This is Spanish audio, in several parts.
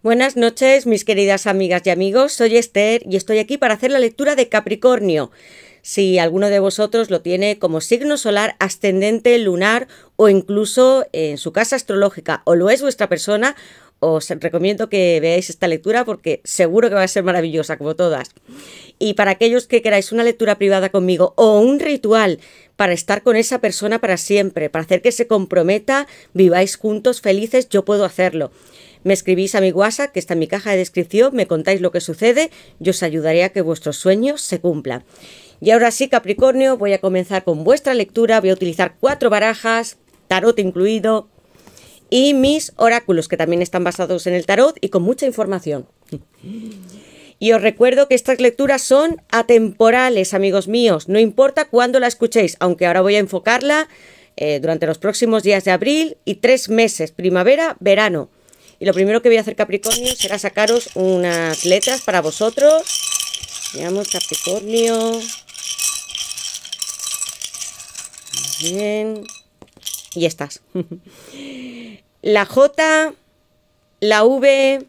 Buenas noches, mis queridas amigas y amigos. Soy Esther y estoy aquí para hacer la lectura de Capricornio. Si alguno de vosotros lo tiene como signo solar, ascendente, lunar o incluso en su casa astrológica o lo es vuestra persona, os recomiendo que veáis esta lectura porque seguro que va a ser maravillosa como todas. Y para aquellos que queráis una lectura privada conmigo o un ritual para estar con esa persona para siempre, para hacer que se comprometa, viváis juntos felices, yo puedo hacerlo. Me escribís a mi WhatsApp, que está en mi caja de descripción, me contáis lo que sucede, yo os ayudaré a que vuestros sueños se cumplan. Y ahora sí, Capricornio, voy a comenzar con vuestra lectura, voy a utilizar cuatro barajas, tarot incluido, y mis oráculos, que también están basados en el tarot y con mucha información. Y os recuerdo que estas lecturas son atemporales, amigos míos. No importa cuándo la escuchéis, aunque ahora voy a enfocarla eh, durante los próximos días de abril y tres meses, primavera, verano. Y lo primero que voy a hacer Capricornio será sacaros unas letras para vosotros. Veamos Capricornio. Bien. Y estas. la J, la V,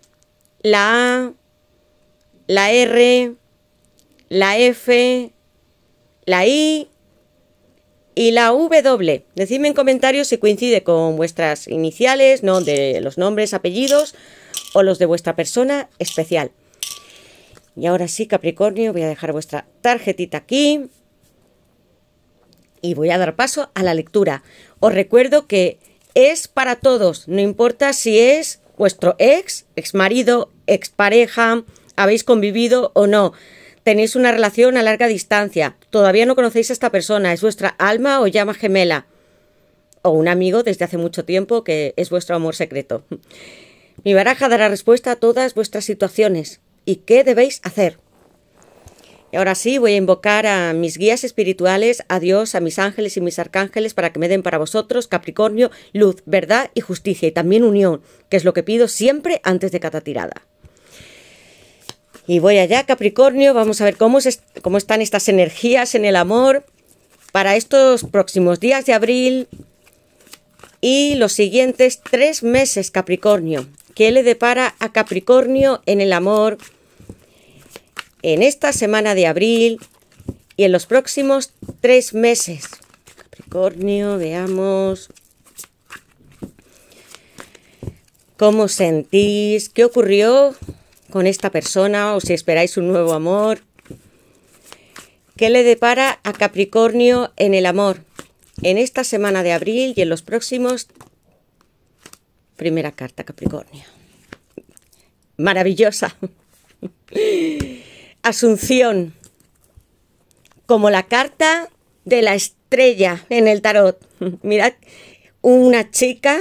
la A, la R, la F, la I y la W, decidme en comentarios si coincide con vuestras iniciales, ¿no? de los nombres, apellidos o los de vuestra persona especial. Y ahora sí, Capricornio, voy a dejar vuestra tarjetita aquí y voy a dar paso a la lectura. Os recuerdo que es para todos, no importa si es vuestro ex, ex marido, ex pareja, habéis convivido o no. Tenéis una relación a larga distancia, todavía no conocéis a esta persona, es vuestra alma o llama gemela, o un amigo desde hace mucho tiempo que es vuestro amor secreto. Mi baraja dará respuesta a todas vuestras situaciones y qué debéis hacer. Y ahora sí, voy a invocar a mis guías espirituales, a Dios, a mis ángeles y mis arcángeles para que me den para vosotros, Capricornio, luz, verdad y justicia y también unión, que es lo que pido siempre antes de cada tirada. Y voy allá, Capricornio, vamos a ver cómo, es, cómo están estas energías en el amor para estos próximos días de abril y los siguientes tres meses, Capricornio. ¿Qué le depara a Capricornio en el amor en esta semana de abril y en los próximos tres meses? Capricornio, veamos. ¿Cómo sentís? ¿Qué ocurrió con esta persona o si esperáis un nuevo amor. ¿Qué le depara a Capricornio en el amor? En esta semana de abril y en los próximos... Primera carta, Capricornio. Maravillosa. Asunción. Como la carta de la estrella en el tarot. Mirad, una chica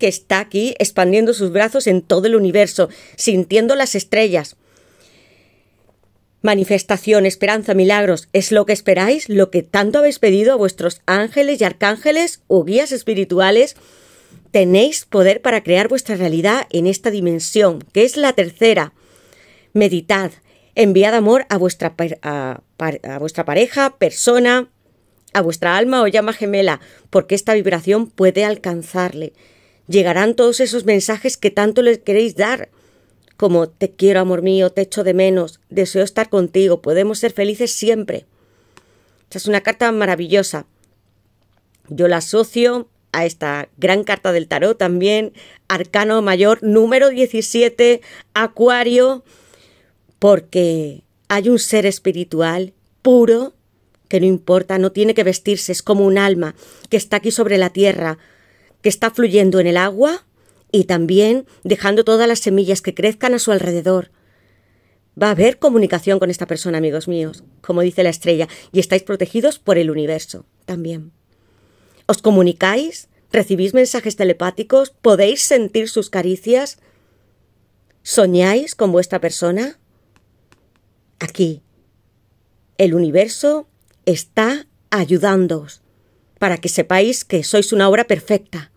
que está aquí expandiendo sus brazos en todo el universo, sintiendo las estrellas. Manifestación, esperanza, milagros, ¿es lo que esperáis? ¿Lo que tanto habéis pedido a vuestros ángeles y arcángeles o guías espirituales? Tenéis poder para crear vuestra realidad en esta dimensión, que es la tercera. Meditad, enviad amor a vuestra, a vuestra pareja, persona, a vuestra alma o llama gemela, porque esta vibración puede alcanzarle llegarán todos esos mensajes que tanto les queréis dar, como te quiero, amor mío, te echo de menos, deseo estar contigo, podemos ser felices siempre. ...esa es una carta maravillosa. Yo la asocio a esta gran carta del tarot también, Arcano Mayor número 17, Acuario, porque hay un ser espiritual puro que no importa, no tiene que vestirse, es como un alma que está aquí sobre la tierra, que está fluyendo en el agua y también dejando todas las semillas que crezcan a su alrededor. Va a haber comunicación con esta persona, amigos míos, como dice la estrella, y estáis protegidos por el universo también. Os comunicáis, recibís mensajes telepáticos, podéis sentir sus caricias, soñáis con vuestra persona. Aquí, el universo está ayudándoos para que sepáis que sois una obra perfecta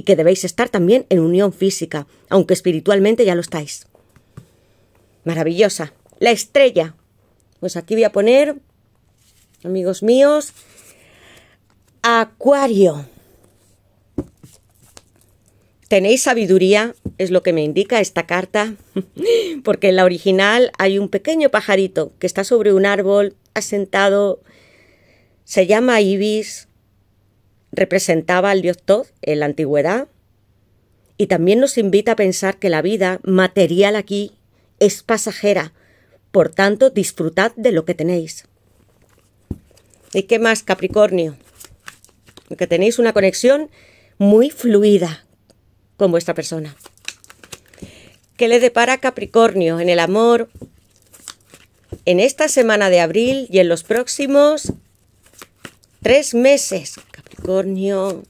y que debéis estar también en unión física, aunque espiritualmente ya lo estáis. Maravillosa. La estrella. Pues aquí voy a poner, amigos míos, Acuario. Tenéis sabiduría, es lo que me indica esta carta, porque en la original hay un pequeño pajarito que está sobre un árbol asentado, se llama ibis, representaba al dios Tod en la antigüedad y también nos invita a pensar que la vida material aquí es pasajera, por tanto disfrutad de lo que tenéis. ¿Y qué más, Capricornio? Que tenéis una conexión muy fluida con vuestra persona. ¿Qué le depara Capricornio en el amor en esta semana de abril y en los próximos Tres meses, Capricornio.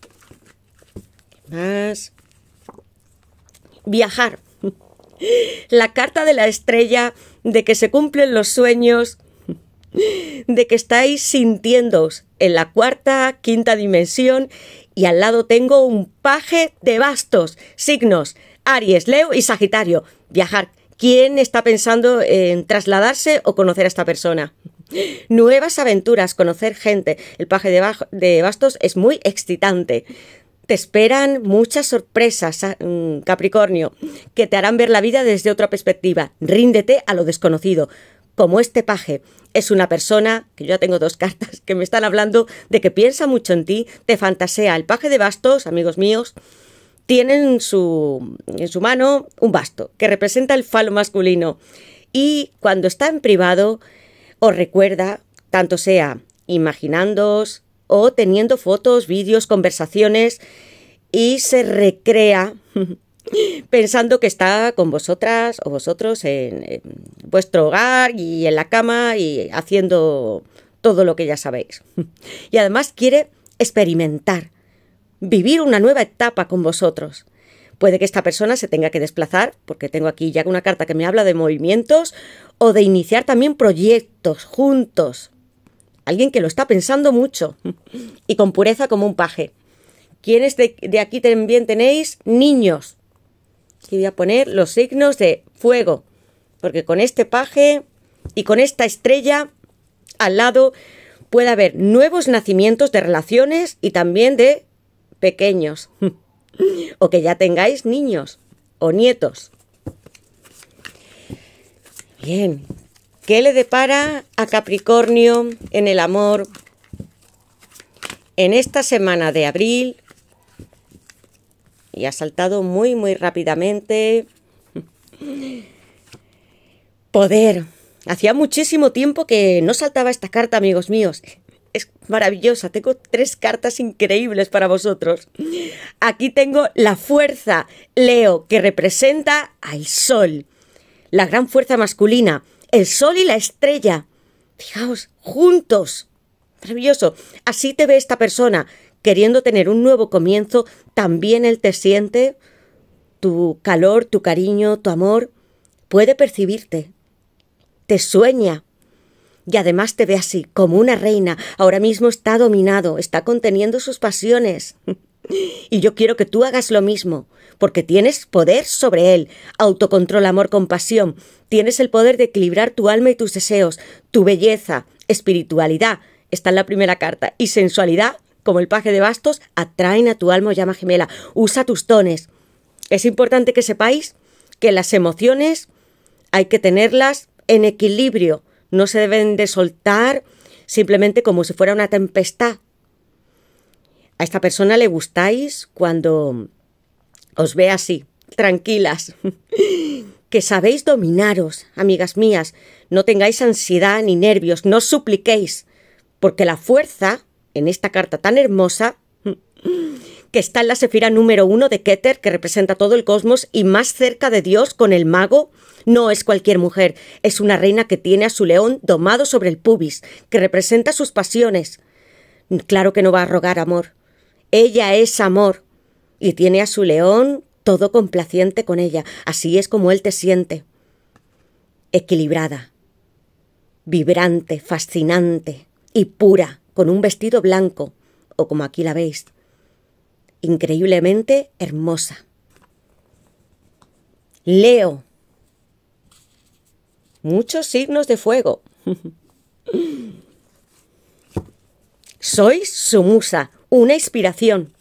¿Qué más? Viajar. La carta de la estrella de que se cumplen los sueños, de que estáis sintiéndoos en la cuarta, quinta dimensión y al lado tengo un paje de bastos, signos, Aries, Leo y Sagitario. Viajar. ¿Quién está pensando en trasladarse o conocer a esta persona? Nuevas aventuras, conocer gente. El paje de, bastos es muy excitante. Te esperan muchas sorpresas, ah, mm, Capricornio, que te harán ver la vida desde otra perspectiva. Ríndete a lo desconocido. Como este paje es una persona, que yo ya tengo dos cartas que me están hablando de que piensa mucho en ti, te fantasea. El paje de bastos, amigos míos, tiene en su, en su mano un basto que representa el falo masculino. Y cuando está en privado, os recuerda, tanto sea imaginándoos o teniendo fotos, vídeos, conversaciones, y se recrea pensando que está con vosotras o vosotros en, en, vuestro hogar y en la cama y haciendo todo lo que ya sabéis. Y además quiere experimentar, vivir una nueva etapa con vosotros. Puede que esta persona se tenga que desplazar, porque tengo aquí ya una carta que me habla de movimientos, o de iniciar también proyectos juntos. Alguien que lo está pensando mucho y con pureza como un paje. ¿Quiénes de, aquí también tenéis? Niños. Aquí voy a poner los signos de fuego, porque con este paje y con esta estrella al lado puede haber nuevos nacimientos de relaciones y también de pequeños. o que ya tengáis niños o nietos. Bien, ¿qué le depara a Capricornio en el amor en esta semana de abril? Y ha saltado muy, muy rápidamente. Poder. Hacía muchísimo tiempo que no saltaba esta carta, amigos míos es maravillosa. Tengo tres cartas increíbles para vosotros. Aquí tengo la fuerza Leo, que representa al sol. La gran fuerza masculina, el sol y la estrella. Fijaos, juntos. Maravilloso. Así te ve esta persona, queriendo tener un nuevo comienzo. También él te siente tu calor, tu cariño, tu amor. Puede percibirte. Te sueña y además te ve así, como una reina. Ahora mismo está dominado, está conteniendo sus pasiones. Y yo quiero que tú hagas lo mismo, porque tienes poder sobre él, autocontrol, amor, compasión. Tienes el poder de equilibrar tu alma y tus deseos, tu belleza, espiritualidad, está en la primera carta, y sensualidad, como el paje de bastos, atraen a tu alma o llama gemela. Usa tus tones. Es importante que sepáis que las emociones hay que tenerlas en equilibrio, no se deben de soltar simplemente como si fuera una tempestad. A esta persona le gustáis cuando os ve así, tranquilas, que sabéis dominaros, amigas mías, no tengáis ansiedad ni nervios, no supliquéis, porque la fuerza, en esta carta tan hermosa, que está en la sefira número uno de Keter, que representa todo el cosmos, y más cerca de Dios con el mago, no es cualquier mujer, es una reina que tiene a su león domado sobre el pubis, que representa sus pasiones. Claro que no va a rogar amor. Ella es amor, y tiene a su león todo complaciente con ella. Así es como él te siente. Equilibrada, vibrante, fascinante y pura, con un vestido blanco, o como aquí la veis, increíblemente hermosa. Leo. Muchos signos de fuego. Sois su musa, una inspiración.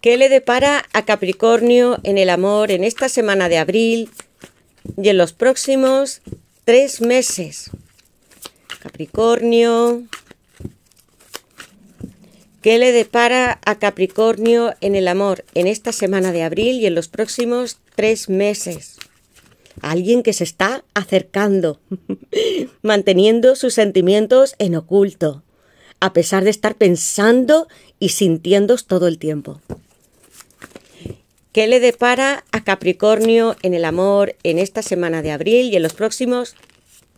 ¿Qué le depara a Capricornio en el amor en esta semana de abril y en los próximos tres meses? Capricornio, ¿Qué le depara a Capricornio en el amor en esta semana de abril y en los próximos tres meses? Alguien que se está acercando, manteniendo sus sentimientos en oculto, a pesar de estar pensando y sintiéndose todo el tiempo. ¿Qué le depara a Capricornio en el amor en esta semana de abril y en los próximos?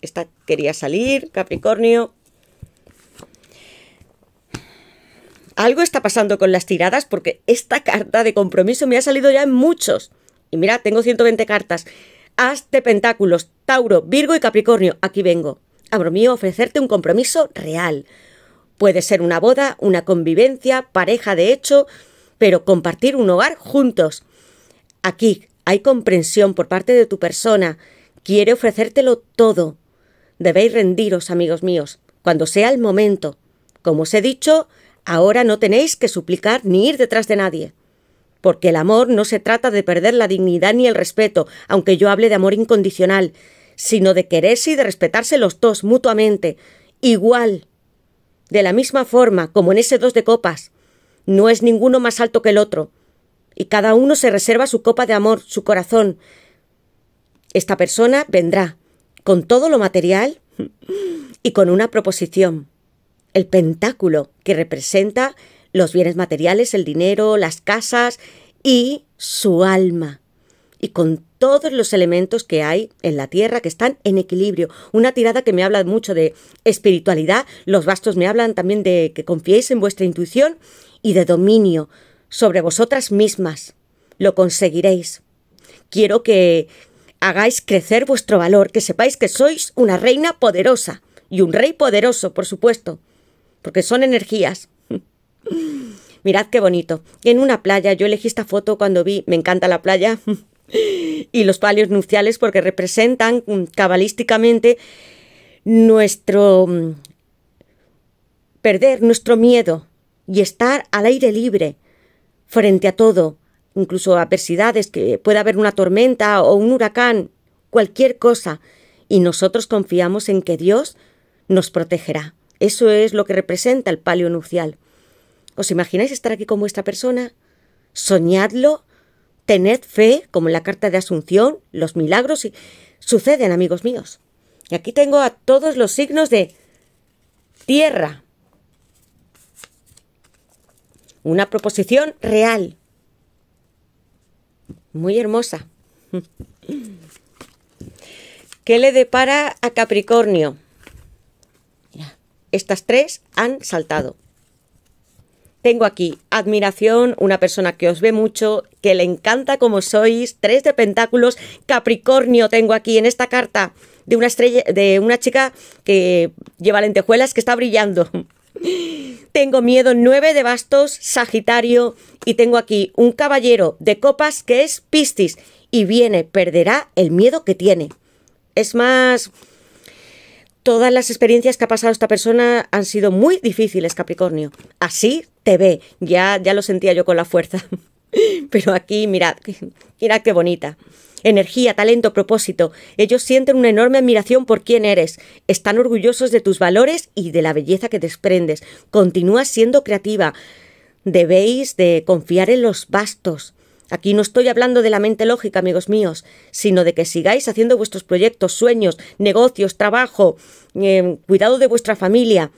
Esta quería salir, Capricornio, Algo está pasando con las tiradas porque esta carta de compromiso me ha salido ya en muchos. Y mira, tengo 120 cartas. Haz de pentáculos, Tauro, Virgo y Capricornio. Aquí vengo. Amor mío, ofrecerte un compromiso real. Puede ser una boda, una convivencia, pareja de hecho, pero compartir un hogar juntos. Aquí hay comprensión por parte de tu persona. Quiere ofrecértelo todo. Debéis rendiros, amigos míos, cuando sea el momento. Como os he dicho, Ahora no tenéis que suplicar ni ir detrás de nadie. Porque el amor no se trata de perder la dignidad ni el respeto, aunque yo hable de amor incondicional, sino de quererse y de respetarse los dos mutuamente, igual, de la misma forma, como en ese dos de copas. No es ninguno más alto que el otro, y cada uno se reserva su copa de amor, su corazón. Esta persona vendrá, con todo lo material y con una proposición el pentáculo que representa los bienes materiales, el dinero, las casas y su alma. Y con todos los elementos que hay en la tierra que están en equilibrio. Una tirada que me habla mucho de espiritualidad, los bastos me hablan también de que confiéis en vuestra intuición y de dominio sobre vosotras mismas. Lo conseguiréis. Quiero que hagáis crecer vuestro valor, que sepáis que sois una reina poderosa y un rey poderoso, por supuesto porque son energías. Mirad qué bonito. En una playa, yo elegí esta foto cuando vi, me encanta la playa, y los palios nupciales porque representan cabalísticamente nuestro mm, perder nuestro miedo y estar al aire libre frente a todo, incluso adversidades, que pueda haber una tormenta o un huracán, cualquier cosa, y nosotros confiamos en que Dios nos protegerá. Eso es lo que representa el palio nupcial. ¿Os imagináis estar aquí con vuestra persona? Soñadlo, tened fe, como en la carta de Asunción, los milagros suceden, amigos míos. Y aquí tengo a todos los signos de tierra. Una proposición real. Muy hermosa. ¿Qué le depara a Capricornio? Estas tres han saltado. Tengo aquí admiración, una persona que os ve mucho, que le encanta como sois, tres de pentáculos, Capricornio tengo aquí en esta carta de una estrella de una chica que lleva lentejuelas que está brillando. Tengo miedo, nueve de bastos, Sagitario, y tengo aquí un caballero de copas que es pistis y viene, perderá el miedo que tiene. Es más, todas las experiencias que ha pasado esta persona han sido muy difíciles, Capricornio. Así te ve. Ya, ya lo sentía yo con la fuerza. Pero aquí, mirad, mirad qué bonita. Energía, talento, propósito. Ellos sienten una enorme admiración por quién eres. Están orgullosos de tus valores y de la belleza que desprendes. Continúa siendo creativa. Debéis de confiar en los bastos. Aquí no estoy hablando de la mente lógica, amigos míos, sino de que sigáis haciendo vuestros proyectos, sueños, negocios, trabajo, eh, cuidado de vuestra familia,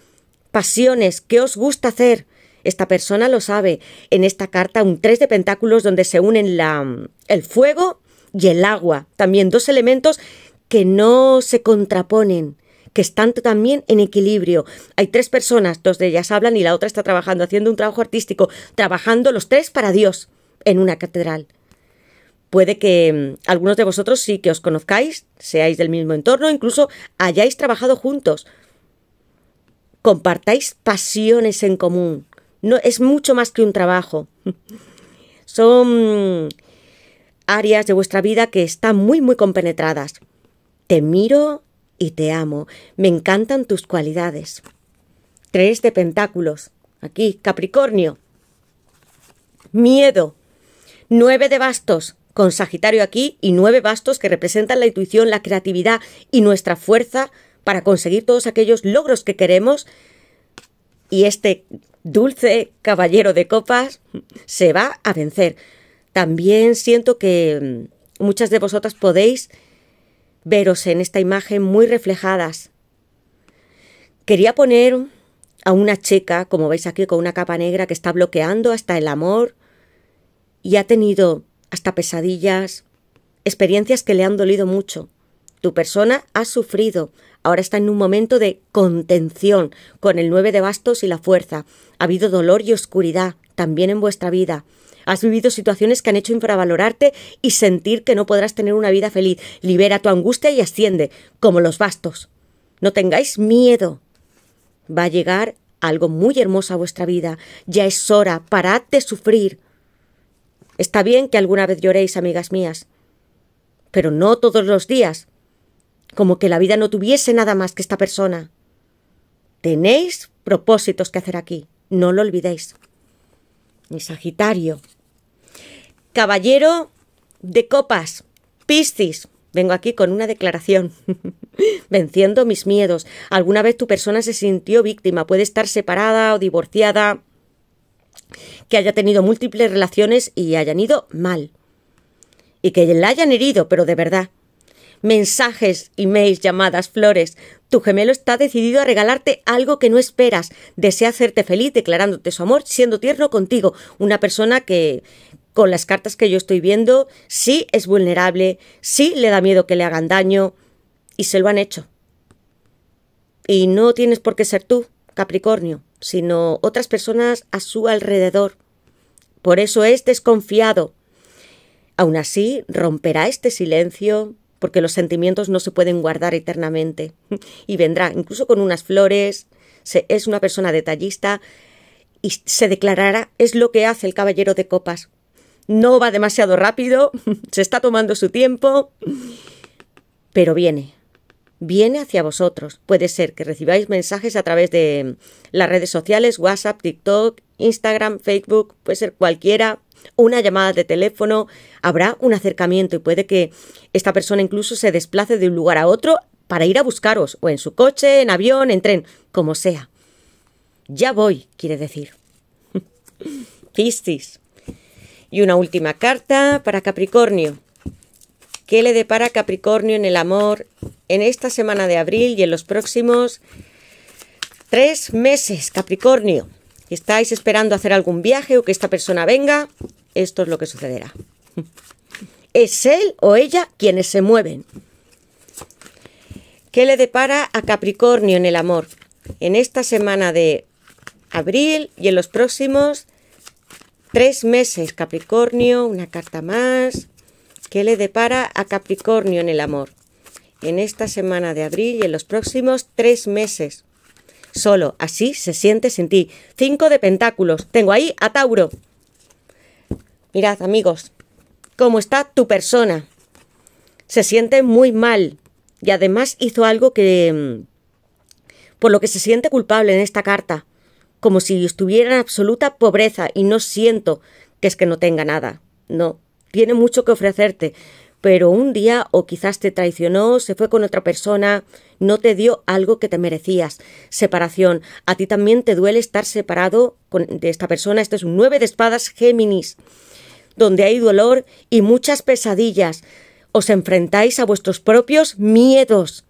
pasiones, qué os gusta hacer. Esta persona lo sabe. En esta carta un tres de pentáculos donde se unen la, el fuego y el agua, también dos elementos que no se contraponen que están también en equilibrio. Hay tres personas, dos de ellas hablan y la otra está trabajando, haciendo un trabajo artístico, trabajando los tres para Dios en una catedral. Puede que mm, algunos de vosotros sí que os conozcáis, seáis del mismo entorno, incluso hayáis trabajado juntos. Compartáis pasiones en común. No es mucho más que un trabajo. Son mm, áreas de vuestra vida que están muy muy compenetradas. Te miro y te amo. Me encantan tus cualidades. Tres de pentáculos. Aquí, Capricornio. Miedo. Nueve de bastos, con Sagitario aquí, y nueve bastos que representan la intuición, la creatividad y nuestra fuerza para conseguir todos aquellos logros que queremos. Y este dulce caballero de copas se va a vencer. También siento que mm, muchas de vosotras podéis veros en esta imagen muy reflejadas. Quería poner a una checa, como veis aquí, con una capa negra que está bloqueando hasta el amor y ha tenido hasta pesadillas, experiencias que le han dolido mucho. Tu persona ha sufrido, ahora está en un momento de contención con el nueve de bastos y la fuerza. Ha habido dolor y oscuridad también en vuestra vida. Has vivido situaciones que han hecho infravalorarte y sentir que no podrás tener una vida feliz. Libera tu angustia y asciende, como los bastos. No tengáis miedo. Va a llegar algo muy hermoso a vuestra vida. Ya es hora. Parad de sufrir. Está bien que alguna vez lloréis, amigas mías, pero no todos los días, como que la vida no tuviese nada más que esta persona. Tenéis propósitos que hacer aquí, no lo olvidéis. Mi Sagitario. Caballero de copas, Piscis. Vengo aquí con una declaración. Venciendo mis miedos. Alguna vez tu persona se sintió víctima. Puede estar separada o divorciada que haya tenido múltiples relaciones y hayan ido mal. Y que la hayan herido, pero de verdad. Mensajes, emails, llamadas, flores. Tu gemelo está decidido a regalarte algo que no esperas. Desea hacerte feliz declarándote su amor, siendo tierno contigo. Una persona que, con las cartas que yo estoy viendo, sí es vulnerable, sí le da miedo que le hagan daño. Y se lo han hecho. Y no tienes por qué ser tú, Capricornio sino otras personas a su alrededor. Por eso es desconfiado. Aún así, romperá este silencio, porque los sentimientos no se pueden guardar eternamente. Y vendrá, incluso con unas flores, es una persona detallista y se declarará, es lo que hace el caballero de copas. No va demasiado rápido, se está tomando su tiempo, pero viene viene hacia vosotros. Puede ser que recibáis mensajes a través de las redes sociales, WhatsApp, TikTok, Instagram, Facebook, puede ser cualquiera, una llamada de teléfono, habrá un acercamiento y puede que esta persona incluso se desplace de un lugar a otro para ir a buscaros, o en su coche, en avión, en tren, como sea. Ya voy, quiere decir. Y una última carta para Capricornio. ¿Qué le depara Capricornio en el amor en esta semana de abril y en los próximos tres meses, Capricornio? estáis esperando hacer algún viaje o que esta persona venga, esto es lo que sucederá. Es él o ella quienes se mueven. ¿Qué le depara a Capricornio en el amor en esta semana de abril y en los próximos tres meses? Capricornio, una carta más. ¿Qué le depara a Capricornio en el amor, en esta semana de abril y en los próximos tres meses. Solo así se siente sin ti. Cinco de pentáculos. Tengo ahí a Tauro. Mirad, amigos, cómo está tu persona. Se siente muy mal. Y además hizo algo que... Mm, por lo que se siente culpable en esta carta. Como si estuviera en absoluta pobreza y no siento que es que no tenga nada. No, tiene mucho que ofrecerte, pero un día o quizás te traicionó, se fue con otra persona, no te dio algo que te merecías. Separación. A ti también te duele estar separado de esta persona. Esto es un nueve de espadas Géminis, donde hay dolor y muchas pesadillas. Os enfrentáis a vuestros propios miedos.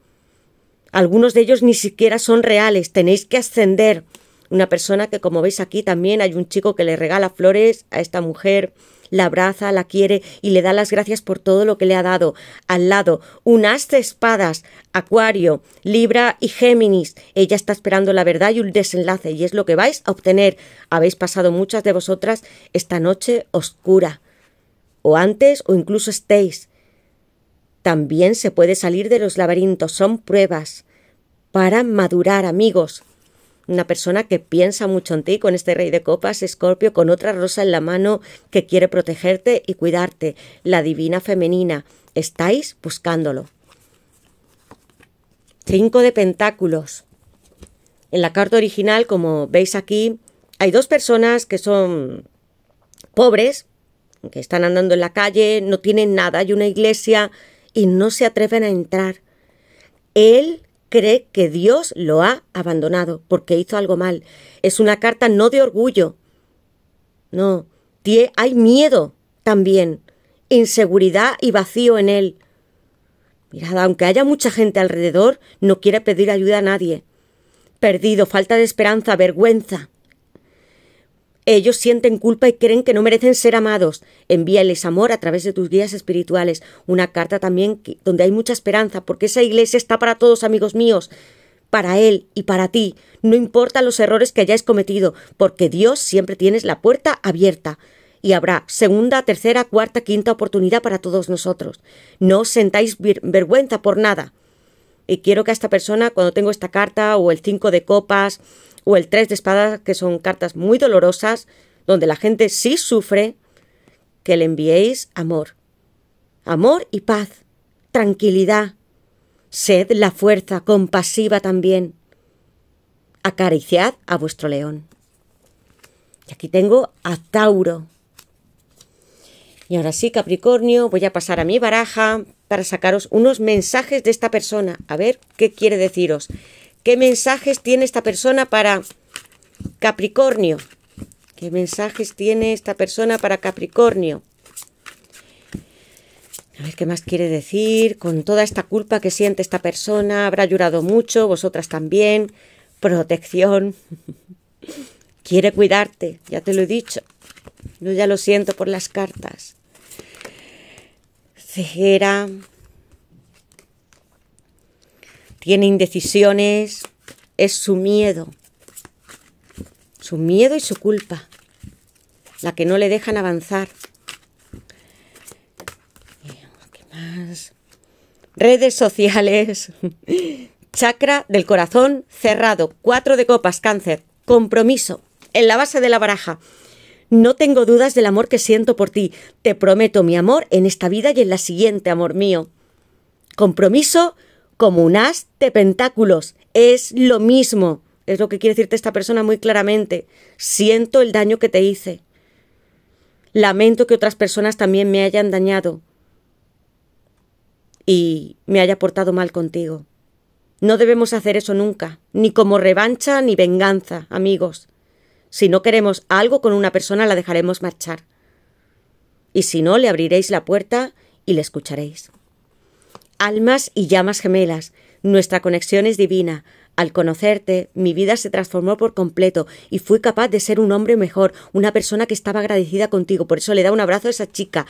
Algunos de ellos ni siquiera son reales. Tenéis que ascender. Una persona que, como veis aquí, también hay un chico que le regala flores a esta mujer la abraza, la quiere y le da las gracias por todo lo que le ha dado. Al lado, un as de espadas, Acuario, Libra y Géminis. Ella está esperando la verdad y un desenlace y es lo que vais a obtener. Habéis pasado muchas de vosotras esta noche oscura, o antes o incluso estéis. También se puede salir de los laberintos, son pruebas para madurar, amigos una persona que piensa mucho en ti, con este rey de copas, Escorpio, con otra rosa en la mano que quiere protegerte y cuidarte, la divina femenina. Estáis buscándolo. Cinco de pentáculos. En la carta original, como veis aquí, hay dos personas que son pobres, que están andando en la calle, no tienen nada, hay una iglesia y no se atreven a entrar. Él cree que Dios lo ha abandonado porque hizo algo mal. Es una carta no de orgullo. No, hay miedo también, inseguridad y vacío en él. Mirad, aunque haya mucha gente alrededor, no quiere pedir ayuda a nadie. Perdido, falta de esperanza, vergüenza. Ellos sienten culpa y creen que no merecen ser amados. Envíales amor a través de tus guías espirituales. Una carta también donde hay mucha esperanza, porque esa iglesia está para todos, amigos míos, para él y para ti. No importa los errores que hayáis cometido, porque Dios siempre tienes la puerta abierta y habrá segunda, tercera, cuarta, quinta oportunidad para todos nosotros. No os sentáis vergüenza por nada. Y quiero que a esta persona, cuando tengo esta carta o el cinco de copas o el tres de espadas, que son cartas muy dolorosas, donde la gente sí sufre, que le enviéis amor. Amor y paz, tranquilidad. Sed la fuerza compasiva también. Acariciad a vuestro león. Y aquí tengo a Tauro. Y ahora sí, Capricornio, voy a pasar a mi baraja para sacaros unos mensajes de esta persona. A ver qué quiere deciros. ¿Qué mensajes tiene esta persona para Capricornio? ¿Qué mensajes tiene esta persona para Capricornio? A ver qué más quiere decir. Con toda esta culpa que siente esta persona, habrá llorado mucho, vosotras también. Protección. quiere cuidarte, ya te lo he dicho. Yo ya lo siento por las cartas. Cejera, tiene indecisiones, es su miedo, su miedo y su culpa, la que no le dejan avanzar. ¿Qué más? Redes sociales, chakra del corazón cerrado, cuatro de copas, cáncer, compromiso, en la base de la baraja. No tengo dudas del amor que siento por ti. Te prometo mi amor en esta vida y en la siguiente, amor mío. Compromiso como un as de pentáculos. Es lo mismo. Es lo que quiere decirte esta persona muy claramente. Siento el daño que te hice. Lamento que otras personas también me hayan dañado y me haya portado mal contigo. No debemos hacer eso nunca, ni como revancha ni venganza, amigos. Si no queremos algo con una persona, la dejaremos marchar. Y si no, le abriréis la puerta y le escucharéis almas y llamas gemelas. Nuestra conexión es divina. Al conocerte, mi vida se transformó por completo y fui capaz de ser un hombre mejor, una persona que estaba agradecida contigo. Por eso le da un abrazo a esa chica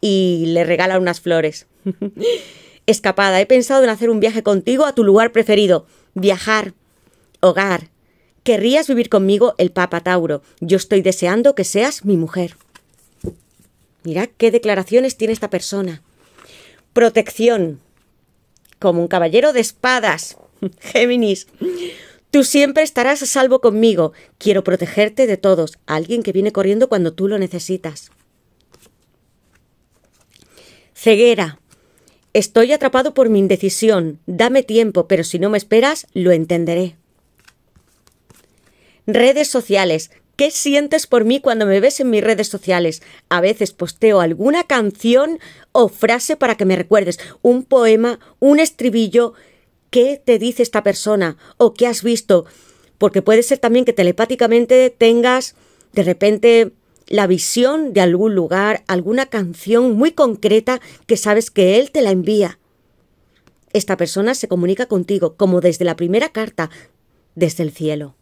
y le regala unas flores. Escapada, he pensado en hacer un viaje contigo a tu lugar preferido. Viajar. Hogar. ¿Querrías vivir conmigo el Papa Tauro? Yo estoy deseando que seas mi mujer. Mira qué declaraciones tiene esta persona. Protección como un caballero de espadas. Géminis. Tú siempre estarás a salvo conmigo. Quiero protegerte de todos. Alguien que viene corriendo cuando tú lo necesitas. Ceguera. Estoy atrapado por mi indecisión. Dame tiempo, pero si no me esperas, lo entenderé. Redes sociales. ¿Qué sientes por mí cuando me ves en mis redes sociales? A veces posteo alguna canción o frase para que me recuerdes, un poema, un estribillo. ¿Qué te dice esta persona? ¿O qué has visto? Porque puede ser también que telepáticamente tengas de repente la visión de algún lugar, alguna canción muy concreta que sabes que él te la envía. Esta persona se comunica contigo como desde la primera carta, desde el cielo.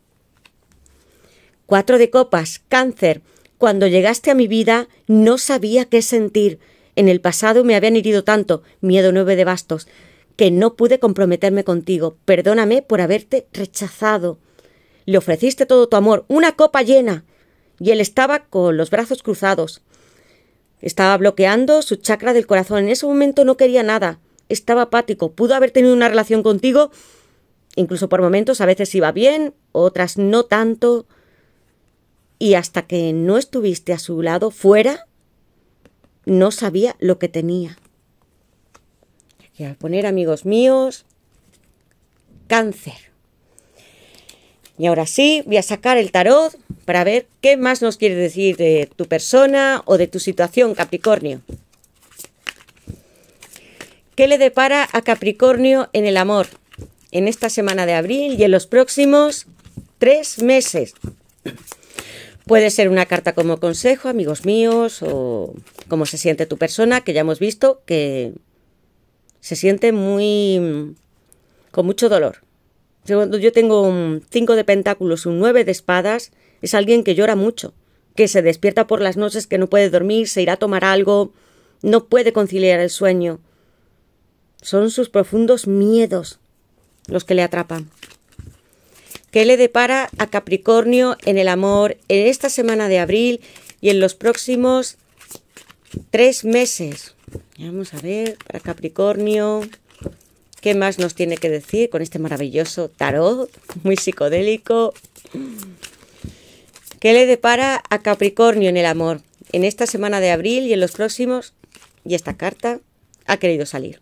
Cuatro de copas, cáncer. Cuando llegaste a mi vida no sabía qué sentir. En el pasado me habían herido tanto, miedo nueve de bastos, que no pude comprometerme contigo. Perdóname por haberte rechazado. Le ofreciste todo tu amor, una copa llena. Y él estaba con los brazos cruzados. Estaba bloqueando su chakra del corazón. En ese momento no quería nada. Estaba apático. Pudo haber tenido una relación contigo. Incluso por momentos a veces iba bien, otras no tanto y hasta que no estuviste a su lado fuera, no sabía lo que tenía. Voy a poner, amigos míos, cáncer. Y ahora sí, voy a sacar el tarot para ver qué más nos quiere decir de tu persona o de tu situación, Capricornio. ¿Qué le depara a Capricornio en el amor en esta semana de abril y en los próximos tres meses? Puede ser una carta como consejo, amigos míos, o cómo se siente tu persona, que ya hemos visto que se siente muy con mucho dolor. Yo tengo un 5 de pentáculos, un 9 de espadas, es alguien que llora mucho, que se despierta por las noches, que no puede dormir, se irá a tomar algo, no puede conciliar el sueño. Son sus profundos miedos los que le atrapan. ¿Qué le depara a Capricornio en el amor en esta semana de abril y en los próximos tres meses? Vamos a ver, para Capricornio, ¿qué más nos tiene que decir con este maravilloso tarot, muy psicodélico? ¿Qué le depara a Capricornio en el amor en esta semana de abril y en los próximos? Y esta carta ha querido salir.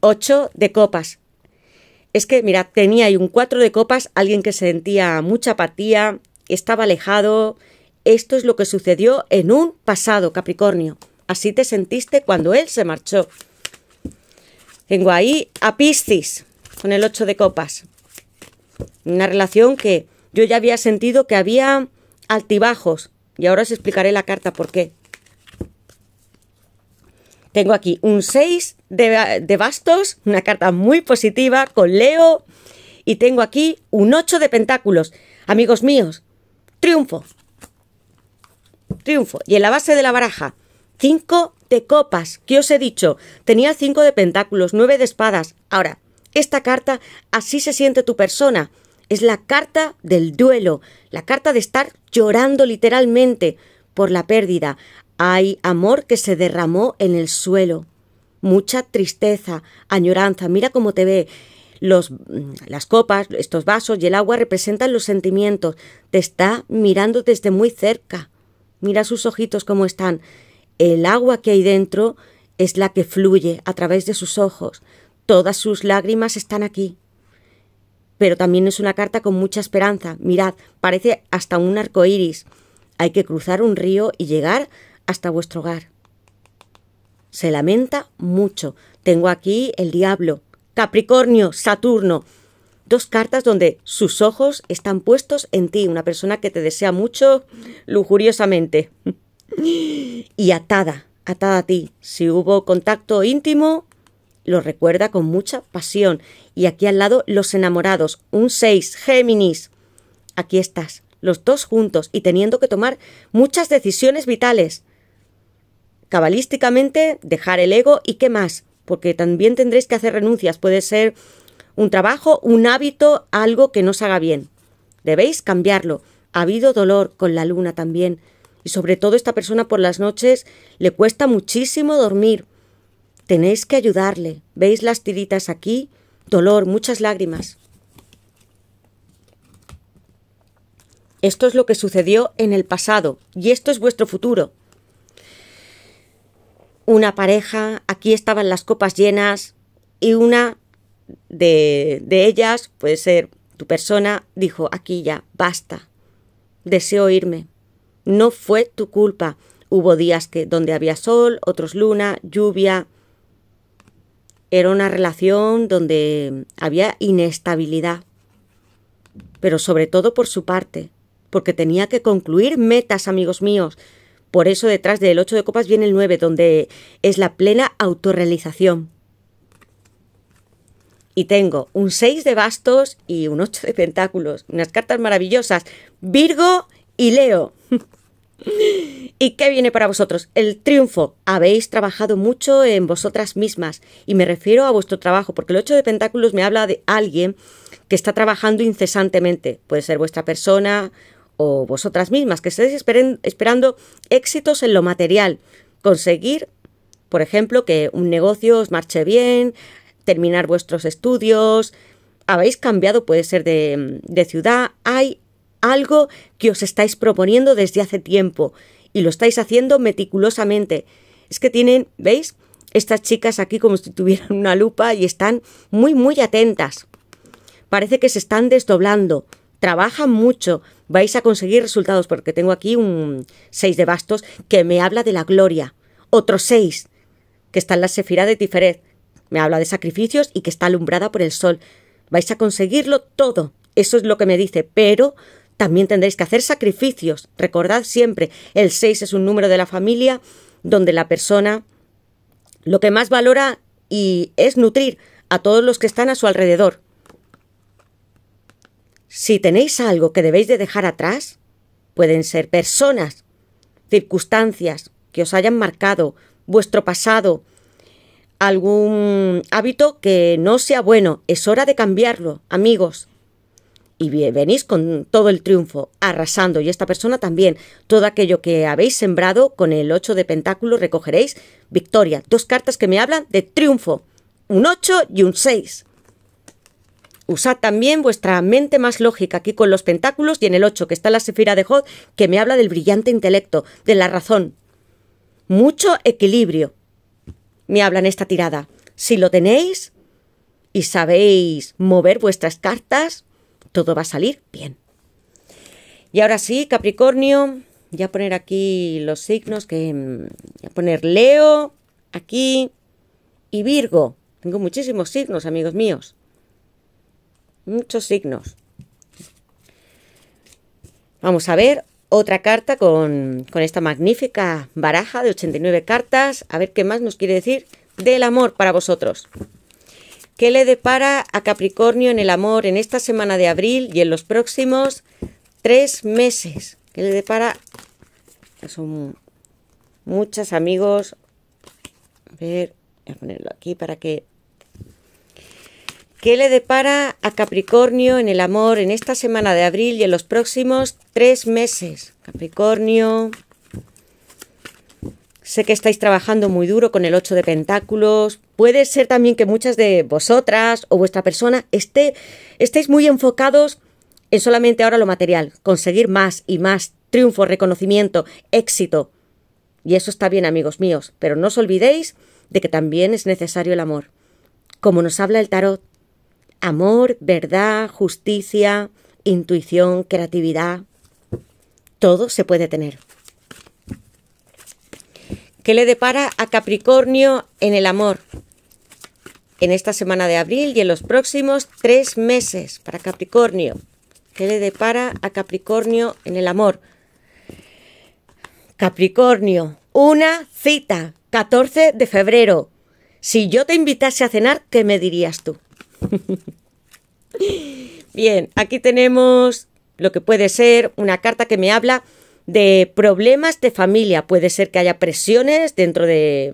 Ocho de copas. Es que, mira, tenía ahí un cuatro de copas, alguien que sentía mucha apatía, estaba alejado. Esto es lo que sucedió en un pasado, Capricornio. Así te sentiste cuando él se marchó. Tengo ahí a Piscis con el 8 de copas. Una relación que yo ya había sentido que había altibajos. Y ahora os explicaré la carta por qué. Tengo aquí un 6 de, bastos, una carta muy positiva con Leo. Y tengo aquí un 8 de pentáculos. Amigos míos, triunfo. Triunfo. Y en la base de la baraja, 5 de copas, que os he dicho. Tenía 5 de pentáculos, 9 de espadas. Ahora, esta carta, así se siente tu persona. Es la carta del duelo, la carta de estar llorando literalmente por la pérdida. Hay amor que se derramó en el suelo, mucha tristeza, añoranza, mira cómo te ve. Los, mm, las copas, estos vasos y el agua representan los sentimientos. Te está mirando desde muy cerca. Mira sus ojitos cómo están. El agua que hay dentro es la que fluye a través de sus ojos. Todas sus lágrimas están aquí. Pero también es una carta con mucha esperanza. Mirad, parece hasta un arco iris. Hay que cruzar un río y llegar hasta vuestro hogar. Se lamenta mucho. Tengo aquí el diablo, Capricornio, Saturno. Dos cartas donde sus ojos están puestos en ti, una persona que te desea mucho lujuriosamente. y atada, atada a ti. Si hubo contacto íntimo, lo recuerda con mucha pasión. Y aquí al lado, los enamorados, un 6, Géminis. Aquí estás, los dos juntos y teniendo que tomar muchas decisiones vitales cabalísticamente, dejar el ego y qué más, porque también tendréis que hacer renuncias, puede ser un trabajo, un hábito, algo que no os haga bien. Debéis cambiarlo. Ha habido dolor con la luna también. Y sobre todo esta persona por las noches le cuesta muchísimo dormir. Tenéis que ayudarle. ¿Veis las tiritas aquí? Dolor, muchas lágrimas. Esto es lo que sucedió en el pasado y esto es vuestro futuro una pareja, aquí estaban las copas llenas y una de, ellas, puede ser tu persona, dijo, aquí ya, basta, deseo irme. No fue tu culpa. Hubo días que donde había sol, otros luna, lluvia. Era una relación donde había inestabilidad, pero sobre todo por su parte, porque tenía que concluir metas, amigos míos, por eso detrás del 8 de copas viene el 9, donde es la plena autorrealización. Y tengo un 6 de bastos y un 8 de pentáculos. Unas cartas maravillosas. Virgo y Leo. ¿Y qué viene para vosotros? El triunfo. Habéis trabajado mucho en vosotras mismas y me refiero a vuestro trabajo, porque el 8 de Pentáculos me habla de alguien que está trabajando incesantemente. Puede ser vuestra persona, o vosotras mismas que estéis esperando éxitos en lo material, conseguir, por ejemplo, que un negocio os marche bien, terminar vuestros estudios, habéis cambiado, puede ser de ciudad, hay algo que os estáis proponiendo desde hace tiempo y lo estáis haciendo meticulosamente. Es que tienen, ¿veis? Estas chicas aquí como si tuvieran una lupa y están muy, muy atentas. Parece que se están desdoblando trabaja mucho, vais a conseguir resultados, porque tengo aquí un 6 de bastos que me habla de la gloria, otro 6, que está en la sefira de Tiferet, me habla de sacrificios y que está alumbrada por el sol. Vais a conseguirlo todo, eso es lo que me dice, pero también tendréis que hacer sacrificios. Recordad siempre, el 6 es un número de la familia donde la persona lo que más valora y es nutrir a todos los que están a su alrededor. Si tenéis algo que debéis de dejar atrás, pueden ser personas, circunstancias que os hayan marcado, vuestro pasado, algún hábito que no sea bueno. Es hora de cambiarlo, amigos. Y venís con todo el triunfo, arrasando, y esta persona también. Todo aquello que habéis sembrado con el ocho de pentáculos recogeréis victoria. Dos cartas que me hablan de triunfo. Un ocho y un seis usad también vuestra mente más lógica aquí con los pentáculos y en el 8, que está la sefira de Jod, que me habla del brillante intelecto, de la razón. Mucho equilibrio me habla en esta tirada. Si lo tenéis y sabéis mover vuestras cartas, todo va a salir bien. Y ahora sí, Capricornio, ya poner aquí los signos que mm, voy a poner Leo aquí y Virgo. Tengo muchísimos signos, amigos míos muchos signos. Vamos a ver otra carta con, esta magnífica baraja de 89 cartas. A ver qué más nos quiere decir del amor para vosotros. ¿Qué le depara a Capricornio en el amor en esta semana de abril y en los próximos tres meses? ¿Qué le depara? Son muchos amigos. A ver, voy a ponerlo aquí para que ¿Qué le depara a Capricornio en el amor en esta semana de abril y en los próximos tres meses? Capricornio, sé que estáis trabajando muy duro con el 8 de Pentáculos. Puede ser también que muchas de vosotras o vuestra persona esté, estéis muy enfocados en solamente ahora lo material, conseguir más y más triunfo, reconocimiento, éxito. Y eso está bien, amigos míos, pero no os olvidéis de que también es necesario el amor. Como nos habla el tarot, amor, verdad, justicia, intuición, creatividad. Todo se puede tener. ¿Qué le depara a Capricornio en el amor? En esta semana de abril y en los próximos tres meses para Capricornio. ¿Qué le depara a Capricornio en el amor? Capricornio, una cita, 14 de febrero. Si yo te invitase a cenar, ¿qué me dirías tú? Bien, aquí tenemos lo que puede ser una carta que me habla de problemas de familia. Puede ser que haya presiones dentro de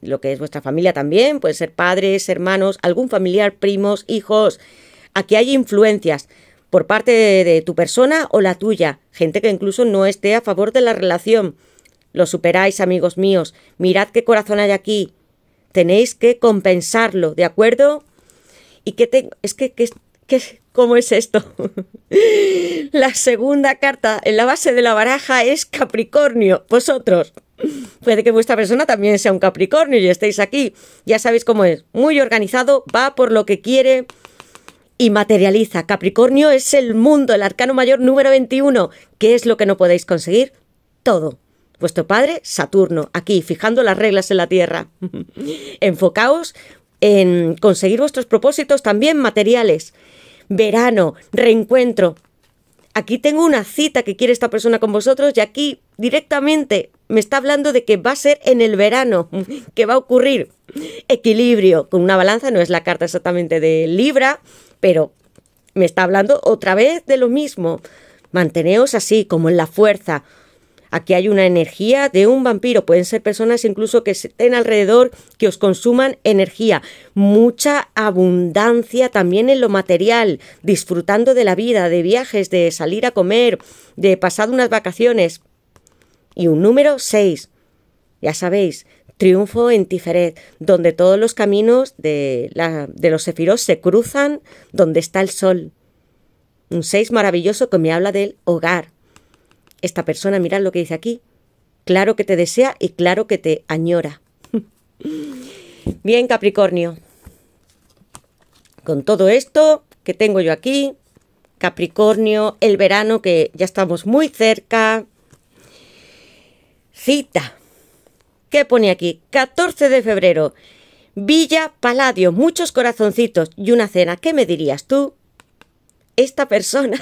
lo que es vuestra familia también. Puede ser padres, hermanos, algún familiar, primos, hijos. Aquí hay influencias por parte de, tu persona o la tuya. Gente que incluso no esté a favor de la relación. Lo superáis, amigos míos. Mirad qué corazón hay aquí. Tenéis que compensarlo, ¿de acuerdo? ¿Y qué tengo? Es que, ¿Cómo es esto? la segunda carta en la base de la baraja es Capricornio. Vosotros. Puede que vuestra persona también sea un Capricornio y estéis aquí. Ya sabéis cómo es. Muy organizado, va por lo que quiere y materializa. Capricornio es el mundo, el arcano mayor número 21. ¿Qué es lo que no podéis conseguir? Todo. Vuestro padre, Saturno, aquí, fijando las reglas en la Tierra. Enfocaos en conseguir vuestros propósitos también materiales. Verano, reencuentro. Aquí tengo una cita que quiere esta persona con vosotros y aquí directamente me está hablando de que va a ser en el verano, que va a ocurrir equilibrio con una balanza, no es la carta exactamente de Libra, pero me está hablando otra vez de lo mismo. Manteneos así, como en la fuerza, Aquí hay una energía de un vampiro. Pueden ser personas incluso que estén alrededor, que os consuman energía. Mucha abundancia también en lo material, disfrutando de la vida, de viajes, de salir a comer, de pasar unas vacaciones. Y un número 6. Ya sabéis, triunfo en Tiferet, donde todos los caminos de, los sefiros se cruzan donde está el sol. Un 6 maravilloso que me habla del hogar, esta persona, mira lo que dice aquí, claro que te desea y claro que te añora. Bien, Capricornio. Con todo esto que tengo yo aquí, Capricornio, el verano que ya estamos muy cerca. Cita. ¿Qué pone aquí? 14 de febrero. Villa Paladio, muchos corazoncitos y una cena. ¿Qué me dirías tú? Esta persona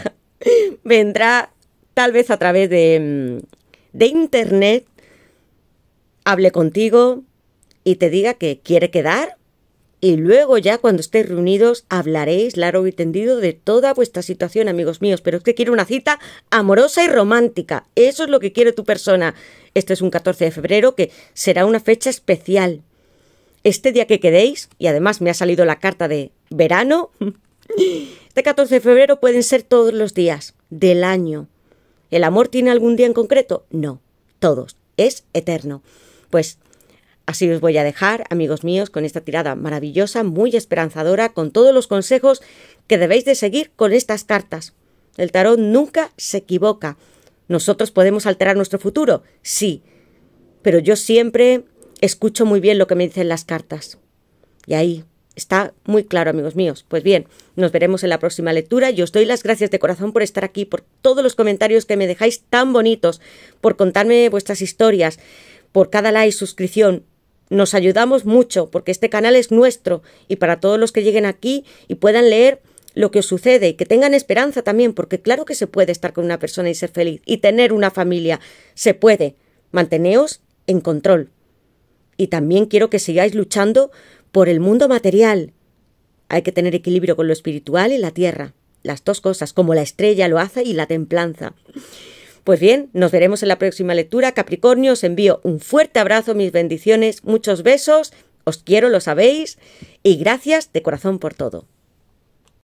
vendrá tal vez a través de, mm, de internet hable contigo y te diga que quiere quedar y luego ya cuando estéis reunidos hablaréis largo y tendido de toda vuestra situación, amigos míos. Pero es que quiero una cita amorosa y romántica. Eso es lo que quiere tu persona. Este es un 14 de febrero que será una fecha especial. Este día que quedéis, y además me ha salido la carta de verano, este 14 de febrero pueden ser todos los días del año. ¿El amor tiene algún día en concreto? No, todos. Es eterno. Pues Así os voy a dejar, amigos míos, con esta tirada maravillosa, muy esperanzadora, con todos los consejos que debéis de seguir con estas cartas. El tarot nunca se equivoca. Nosotros podemos alterar nuestro futuro, sí, pero yo siempre escucho muy bien lo que me dicen las cartas. Y ahí, Está muy claro, amigos míos. Pues bien, nos veremos en la próxima lectura. Yo os doy las gracias de corazón por estar aquí, por todos los comentarios que me dejáis tan bonitos, por contarme vuestras historias, por cada like, suscripción. Nos ayudamos mucho porque este canal es nuestro y para todos los que lleguen aquí y puedan leer lo que os sucede y que tengan esperanza también, porque claro que se puede estar con una persona y ser feliz y tener una familia. Se puede. Manteneos en control. Y también quiero que sigáis luchando por el mundo material. Hay que tener equilibrio con lo espiritual y la tierra, las dos cosas, como la estrella lo hace y la templanza. Pues bien, nos veremos en la próxima lectura. Capricornio, os envío un fuerte abrazo, mis bendiciones, muchos besos, os quiero, lo sabéis, y gracias de corazón por todo.